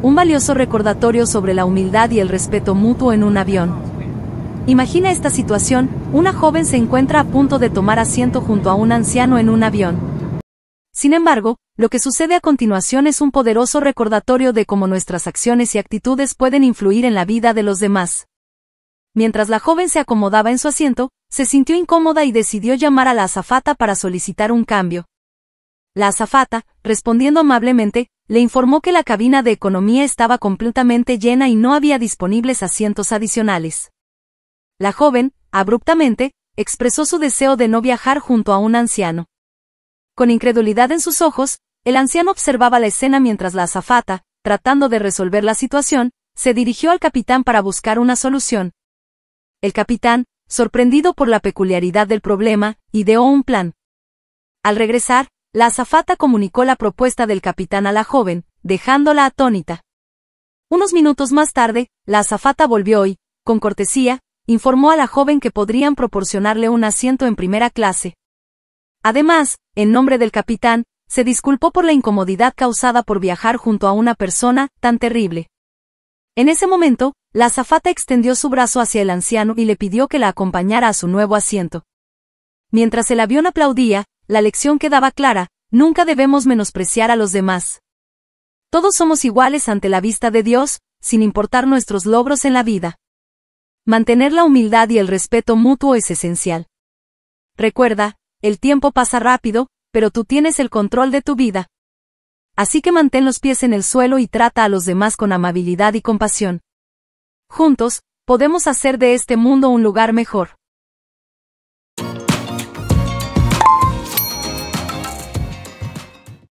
Un valioso recordatorio sobre la humildad y el respeto mutuo en un avión. Imagina esta situación, una joven se encuentra a punto de tomar asiento junto a un anciano en un avión. Sin embargo, lo que sucede a continuación es un poderoso recordatorio de cómo nuestras acciones y actitudes pueden influir en la vida de los demás. Mientras la joven se acomodaba en su asiento, se sintió incómoda y decidió llamar a la azafata para solicitar un cambio, la azafata, respondiendo amablemente, le informó que la cabina de economía estaba completamente llena y no había disponibles asientos adicionales. La joven, abruptamente, expresó su deseo de no viajar junto a un anciano. Con incredulidad en sus ojos, el anciano observaba la escena mientras la azafata, tratando de resolver la situación, se dirigió al capitán para buscar una solución. El capitán, sorprendido por la peculiaridad del problema, ideó un plan. Al regresar, la azafata comunicó la propuesta del capitán a la joven, dejándola atónita. Unos minutos más tarde, la azafata volvió y, con cortesía, informó a la joven que podrían proporcionarle un asiento en primera clase. Además, en nombre del capitán, se disculpó por la incomodidad causada por viajar junto a una persona tan terrible. En ese momento, la azafata extendió su brazo hacia el anciano y le pidió que la acompañara a su nuevo asiento. Mientras el avión aplaudía, la lección quedaba clara, nunca debemos menospreciar a los demás. Todos somos iguales ante la vista de Dios, sin importar nuestros logros en la vida. Mantener la humildad y el respeto mutuo es esencial. Recuerda, el tiempo pasa rápido, pero tú tienes el control de tu vida. Así que mantén los pies en el suelo y trata a los demás con amabilidad y compasión. Juntos, podemos hacer de este mundo un lugar mejor.